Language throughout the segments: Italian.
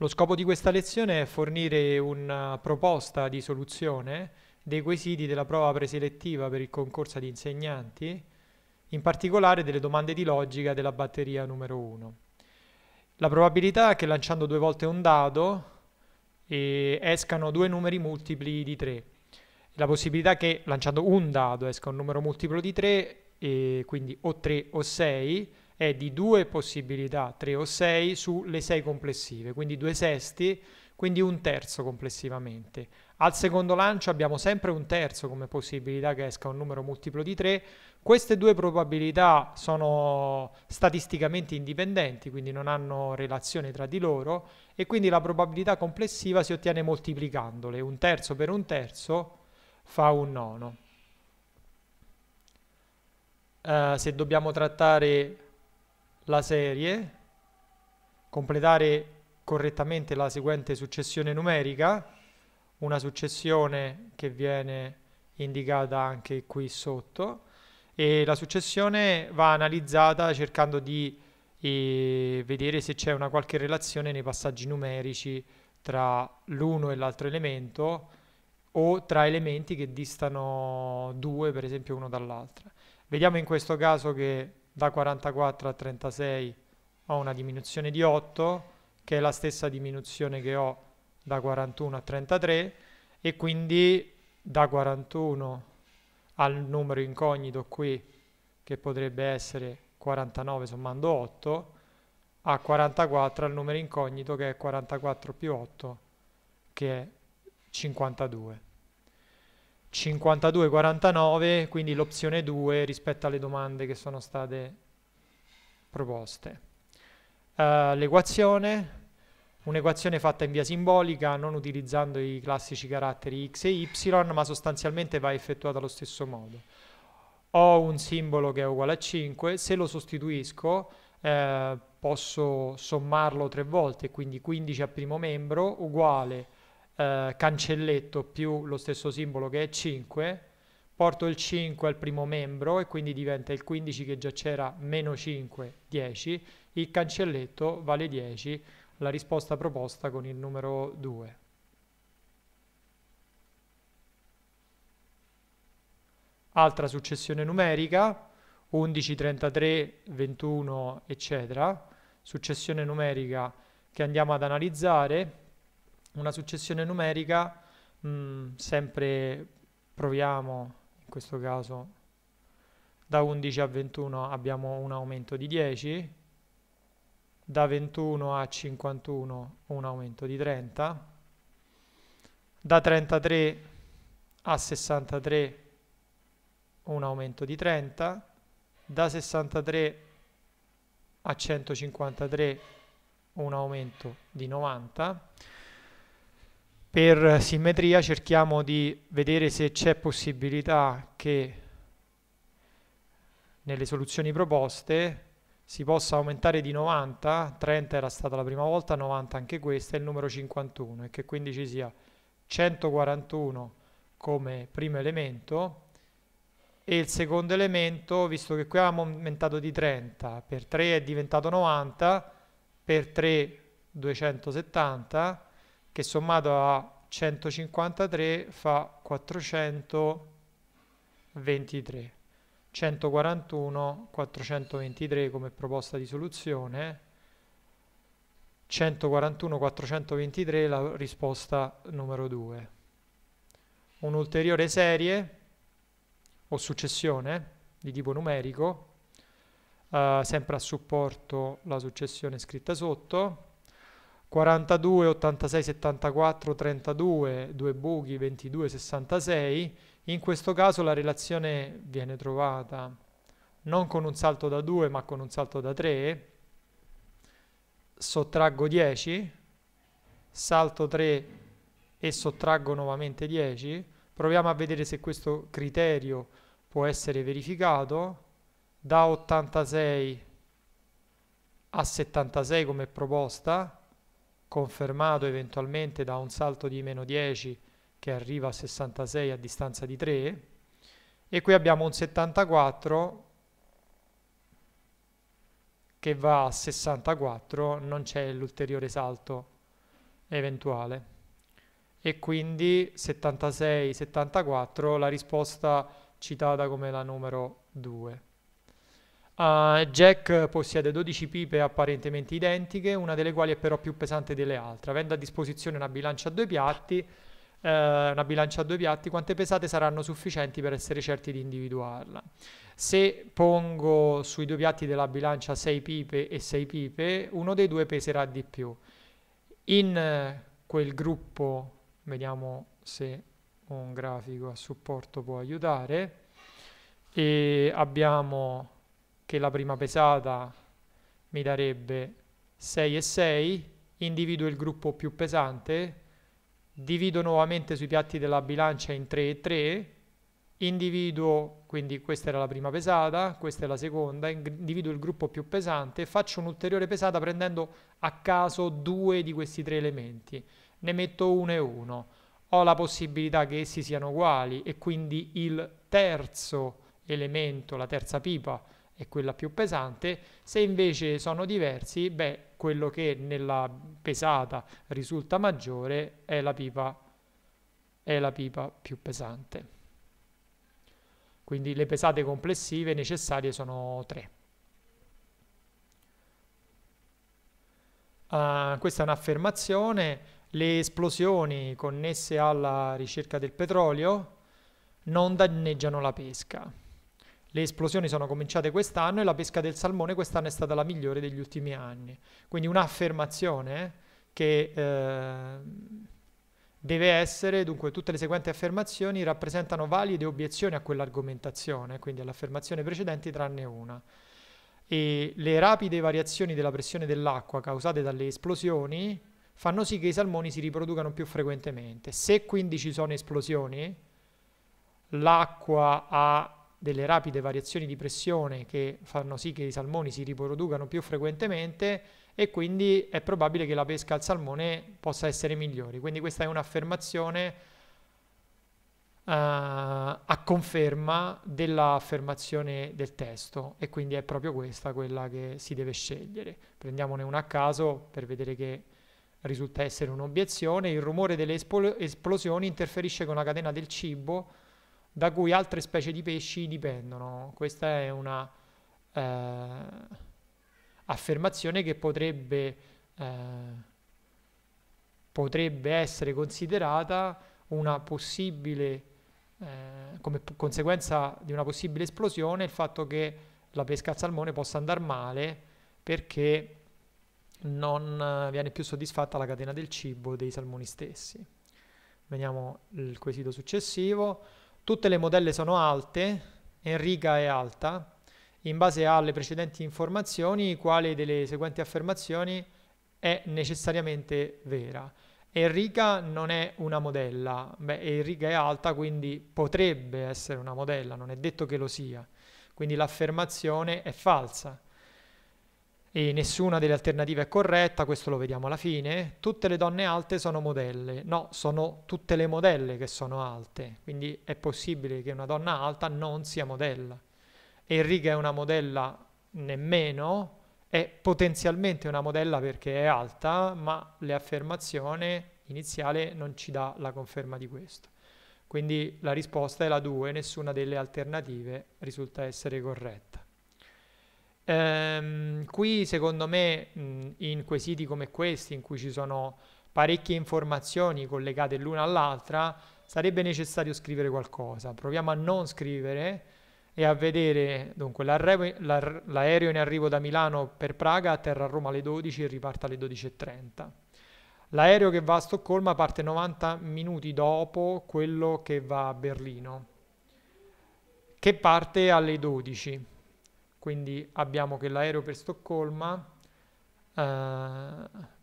Lo scopo di questa lezione è fornire una proposta di soluzione dei quesiti della prova preselettiva per il concorso di insegnanti, in particolare delle domande di logica della batteria numero 1. La probabilità è che lanciando due volte un dado eh, escano due numeri multipli di 3. La possibilità che lanciando un dado esca un numero multiplo di 3, eh, quindi o 3 o 6, è di due possibilità, 3 o 6, sulle 6 complessive, quindi due sesti, quindi un terzo complessivamente. Al secondo lancio abbiamo sempre un terzo come possibilità che esca un numero multiplo di 3. Queste due probabilità sono statisticamente indipendenti, quindi non hanno relazione tra di loro e quindi la probabilità complessiva si ottiene moltiplicandole. Un terzo per un terzo fa un nono. Uh, se dobbiamo trattare la serie, completare correttamente la seguente successione numerica, una successione che viene indicata anche qui sotto e la successione va analizzata cercando di eh, vedere se c'è una qualche relazione nei passaggi numerici tra l'uno e l'altro elemento o tra elementi che distano due per esempio uno dall'altro. Vediamo in questo caso che da 44 a 36 ho una diminuzione di 8, che è la stessa diminuzione che ho da 41 a 33, e quindi da 41 al numero incognito qui, che potrebbe essere 49 sommando 8, a 44 al numero incognito che è 44 più 8, che è 52. 52-49, quindi l'opzione 2 rispetto alle domande che sono state proposte. Uh, l'equazione, un'equazione fatta in via simbolica, non utilizzando i classici caratteri x e y, ma sostanzialmente va effettuata allo stesso modo. Ho un simbolo che è uguale a 5, se lo sostituisco eh, posso sommarlo tre volte, quindi 15 al primo membro uguale a eh, cancelletto più lo stesso simbolo che è 5, porto il 5 al primo membro e quindi diventa il 15 che già c'era meno 5, 10, il cancelletto vale 10, la risposta proposta con il numero 2. Altra successione numerica, 11, 33, 21, eccetera, successione numerica che andiamo ad analizzare, una successione numerica, mh, mm, sempre proviamo, in questo caso da 11 a 21 abbiamo un aumento di 10, da 21 a 51 un aumento di 30, da 33 a 63 un aumento di 30, da 63 a 153 un aumento di 90, per simmetria cerchiamo di vedere se c'è possibilità che nelle soluzioni proposte si possa aumentare di 90, 30 era stata la prima volta, 90 anche questa, e il numero 51, e che quindi ci sia 141 come primo elemento e il secondo elemento, visto che qui abbiamo aumentato di 30, per 3 è diventato 90, per 3 270, che sommato a 153 fa 423. 141, 423 come proposta di soluzione. 141, 423 la risposta numero 2. Un'ulteriore serie o successione di tipo numerico, eh, sempre a supporto la successione scritta sotto, 42, 86, 74, 32, 2 buchi, 22, 66. In questo caso la relazione viene trovata non con un salto da 2 ma con un salto da 3. Sottraggo 10, salto 3 e sottraggo nuovamente 10. Proviamo a vedere se questo criterio può essere verificato. Da 86 a 76 come proposta confermato eventualmente da un salto di meno 10 che arriva a 66 a distanza di 3 e qui abbiamo un 74 che va a 64 non c'è l'ulteriore salto eventuale e quindi 76 74 la risposta citata come la numero 2 Uh, Jack possiede 12 pipe apparentemente identiche, una delle quali è però più pesante delle altre. Avendo a disposizione una bilancia a due piatti, uh, una bilancia a due piatti, quante pesate saranno sufficienti per essere certi di individuarla? Se pongo sui due piatti della bilancia 6 pipe e 6 pipe, uno dei due peserà di più. In eh, quel gruppo, vediamo se un grafico a supporto può aiutare, e abbiamo che la prima pesata mi darebbe 6 e 6, individuo il gruppo più pesante, divido nuovamente sui piatti della bilancia in 3 e 3, individuo, quindi questa era la prima pesata, questa è la seconda, individuo il gruppo più pesante, faccio un'ulteriore pesata prendendo a caso due di questi tre elementi, ne metto uno e uno, ho la possibilità che essi siano uguali e quindi il terzo elemento, la terza pipa, e quella più pesante, se invece sono diversi, beh, quello che nella pesata risulta maggiore è la pipa, è la pipa più pesante. Quindi le pesate complessive necessarie sono tre. Uh, questa è un'affermazione, le esplosioni connesse alla ricerca del petrolio non danneggiano la pesca. Le esplosioni sono cominciate quest'anno e la pesca del salmone quest'anno è stata la migliore degli ultimi anni. Quindi un'affermazione che eh, deve essere, dunque tutte le seguenti affermazioni rappresentano valide obiezioni a quell'argomentazione, quindi all'affermazione precedente tranne una. E le rapide variazioni della pressione dell'acqua causate dalle esplosioni fanno sì che i salmoni si riproducano più frequentemente. Se quindi ci sono esplosioni, l'acqua ha delle rapide variazioni di pressione che fanno sì che i salmoni si riproducano più frequentemente e quindi è probabile che la pesca al salmone possa essere migliore. Quindi questa è un'affermazione uh, a conferma dell'affermazione del testo e quindi è proprio questa quella che si deve scegliere. Prendiamone una a caso per vedere che risulta essere un'obiezione. Il rumore delle espl esplosioni interferisce con la catena del cibo da cui altre specie di pesci dipendono. Questa è una eh, affermazione che potrebbe, eh, potrebbe, essere considerata una possibile, eh, come p- conseguenza di una possibile esplosione, il fatto che la pesca al salmone possa andare male perché non viene più soddisfatta la catena del cibo dei salmoni stessi. Veniamo al quesito successivo. Tutte le modelle sono alte, Enrica è alta, in base alle precedenti informazioni, quale delle seguenti affermazioni è necessariamente vera. Enrica non è una modella, beh Enrica è alta quindi potrebbe essere una modella, non è detto che lo sia, quindi l'affermazione è falsa e nessuna delle alternative è corretta, questo lo vediamo alla fine, tutte le donne alte sono modelle, no, sono tutte le modelle che sono alte, quindi è possibile che una donna alta non sia modella. Enrica è una modella nemmeno, è potenzialmente una modella perché è alta, ma l'affermazione iniziale non ci dà la conferma di questo. Quindi la risposta è la 2, nessuna delle alternative risulta essere corretta. Ehm, qui secondo me mh, in quesiti come questi, in cui ci sono parecchie informazioni collegate l'una all'altra, sarebbe necessario scrivere qualcosa. Proviamo a non scrivere e a vedere dunque l'aereo in arrivo da Milano per Praga atterra a Roma alle 12 e riparta alle 12.30. L'aereo che va a Stoccolma parte 90 minuti dopo quello che va a Berlino, che parte alle 12. Quindi abbiamo che l'aereo per Stoccolma eh,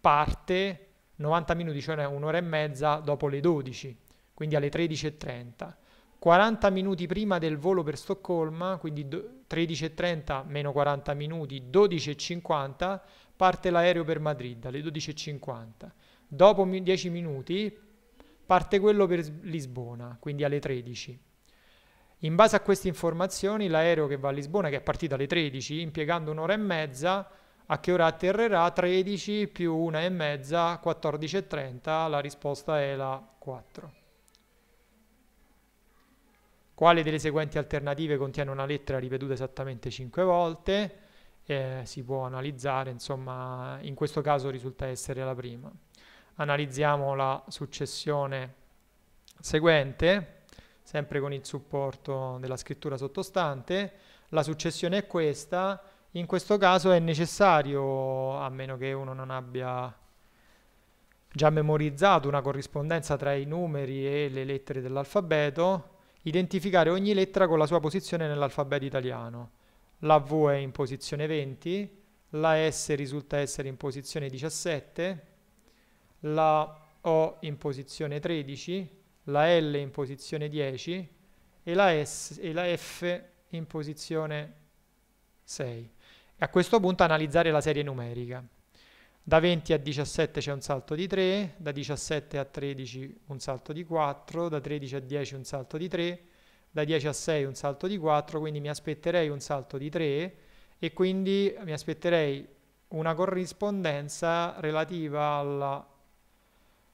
parte 90 minuti, cioè un'ora e mezza dopo le 12, quindi alle 13.30. 40 minuti prima del volo per Stoccolma, quindi 13.30 meno 40 minuti, 12.50, parte l'aereo per Madrid alle 12.50. Dopo 10 minuti parte quello per Lisbona, quindi alle 13.00. In base a queste informazioni l'aereo che va a Lisbona, che è partito alle 13, impiegando un'ora e mezza, a che ora atterrerà? 13 più una e mezza, 14 e 30, la risposta è la 4. Quale delle seguenti alternative contiene una lettera ripetuta esattamente 5 volte? Eh, si può analizzare, insomma, in questo caso risulta essere la prima. Analizziamo la successione seguente sempre con il supporto della scrittura sottostante. La successione è questa, in questo caso è necessario, a meno che uno non abbia già memorizzato una corrispondenza tra i numeri e le lettere dell'alfabeto, identificare ogni lettera con la sua posizione nell'alfabeto italiano. La V è in posizione 20, la S risulta essere in posizione 17, la O in posizione 13, la L in posizione 10 e la, S, e la F in posizione 6. A questo punto analizzare la serie numerica. Da 20 a 17 c'è un salto di 3, da 17 a 13 un salto di 4, da 13 a 10 un salto di 3, da 10 a 6 un salto di 4, quindi mi aspetterei un salto di 3 e quindi mi aspetterei una corrispondenza relativa alla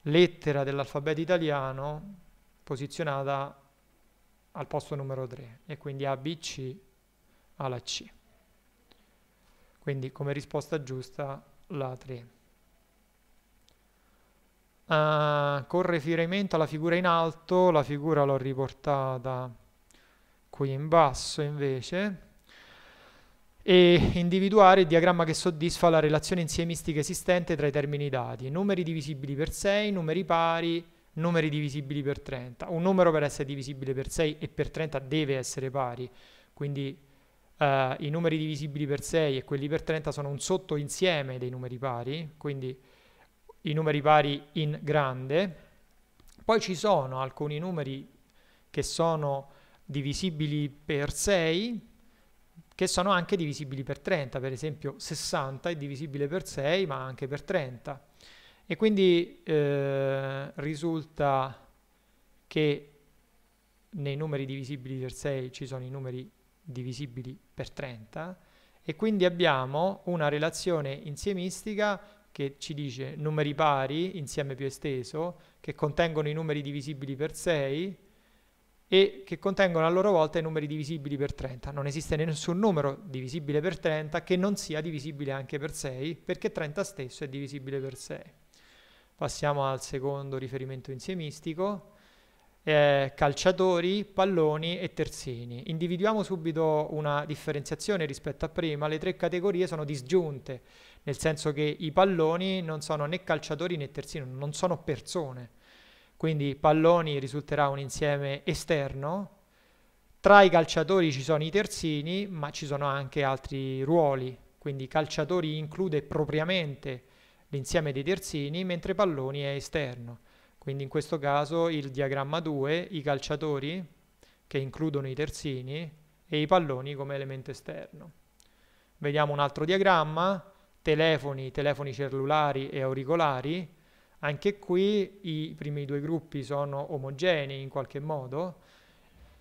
lettera dell'alfabeto italiano posizionata al posto numero 3 e quindi ABC alla C. Quindi come risposta giusta la 3. Uh, ah, con riferimento alla figura in alto, la figura l'ho riportata qui in basso invece, e individuare il diagramma che soddisfa la relazione insiemistica esistente tra i termini dati, numeri divisibili per 6, numeri pari, numeri divisibili per 30. Un numero per essere divisibile per 6 e per 30 deve essere pari, quindi eh, i numeri divisibili per 6 e quelli per 30 sono un sottoinsieme dei numeri pari, quindi i numeri pari in grande. Poi ci sono alcuni numeri che sono divisibili per 6 che sono anche divisibili per 30, per esempio 60 è divisibile per 6 ma anche per 30 e quindi eh, risulta che nei numeri divisibili per 6 ci sono i numeri divisibili per 30 e quindi abbiamo una relazione insiemistica che ci dice numeri pari insieme più esteso che contengono i numeri divisibili per 6 e che contengono a loro volta i numeri divisibili per 30. Non esiste nessun numero divisibile per 30 che non sia divisibile anche per 6, perché 30 stesso è divisibile per 6. Passiamo al secondo riferimento insiemistico. Eh, calciatori, palloni e terzini. Individuiamo subito una differenziazione rispetto a prima, le tre categorie sono disgiunte, nel senso che i palloni non sono né calciatori né terzini, non sono persone quindi palloni risulterà un insieme esterno. Tra i calciatori ci sono i terzini, ma ci sono anche altri ruoli, quindi calciatori include propriamente l'insieme dei terzini, mentre palloni è esterno. Quindi in questo caso il diagramma 2, i calciatori che includono i terzini e i palloni come elemento esterno. Vediamo un altro diagramma, telefoni, telefoni cellulari e auricolari, anche qui i primi due gruppi sono omogenei in qualche modo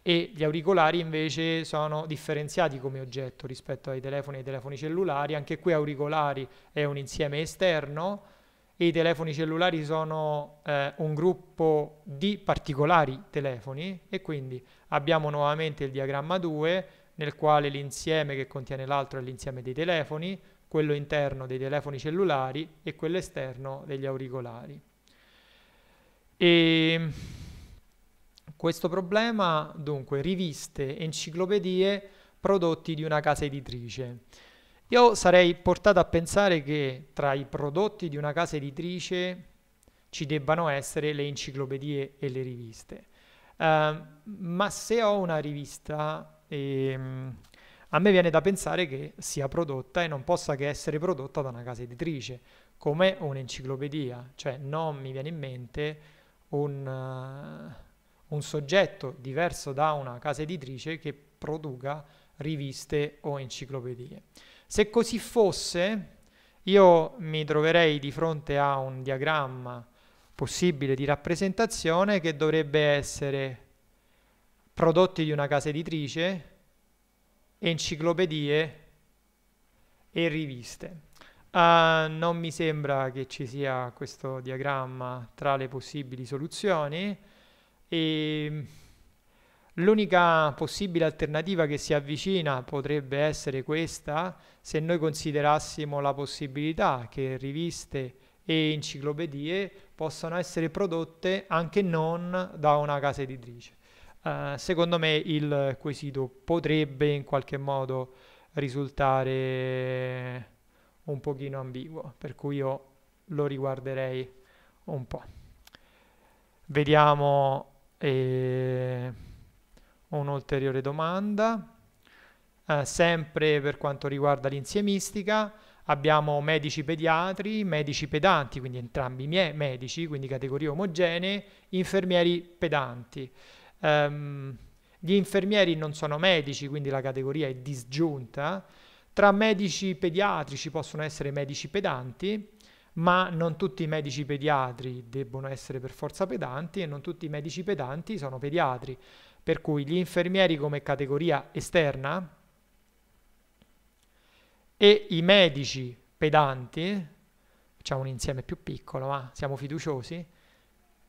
e gli auricolari invece sono differenziati come oggetto rispetto ai telefoni e ai telefoni cellulari. Anche qui auricolari è un insieme esterno e i telefoni cellulari sono eh, un gruppo di particolari telefoni e quindi abbiamo nuovamente il diagramma 2 nel quale l'insieme che contiene l'altro è l'insieme dei telefoni, quello interno dei telefoni cellulari e quello esterno degli auricolari. E questo problema, dunque, riviste, enciclopedie, prodotti di una casa editrice. Io sarei portato a pensare che tra i prodotti di una casa editrice ci debbano essere le enciclopedie e le riviste. Uh, ma se ho una rivista, ehm, a me viene da pensare che sia prodotta e non possa che essere prodotta da una casa editrice, come un'enciclopedia, cioè non mi viene in mente un, uh, un soggetto diverso da una casa editrice che produca riviste o enciclopedie. Se così fosse, io mi troverei di fronte a un diagramma possibile di rappresentazione che dovrebbe essere prodotti di una casa editrice, enciclopedie e riviste. Uh, non mi sembra che ci sia questo diagramma tra le possibili soluzioni e ehm, l'unica possibile alternativa che si avvicina potrebbe essere questa se noi considerassimo la possibilità che riviste e enciclopedie possano essere prodotte anche non da una casa editrice. Eh, secondo me il quesito potrebbe in qualche modo risultare un pochino ambiguo, per cui io lo riguarderei un po'. Vediamo eh, un'ulteriore domanda. Uh, sempre per quanto riguarda l'insiemistica, abbiamo medici pediatri, medici pedanti, quindi entrambi i miei medici, quindi categorie omogenee, infermieri pedanti. Um, gli infermieri non sono medici, quindi la categoria è disgiunta. Tra medici pediatrici possono essere medici pedanti, ma non tutti i medici pediatri debbono essere per forza pedanti e non tutti i medici pedanti sono pediatri. Per cui gli infermieri come categoria esterna e i medici pedanti, facciamo un insieme più piccolo, ma siamo fiduciosi,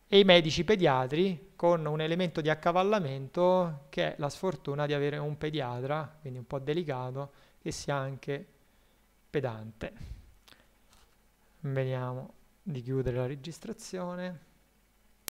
e i medici pediatri con un elemento di accavallamento che è la sfortuna di avere un pediatra, quindi un po' delicato, che sia anche pedante. Vediamo di chiudere la registrazione.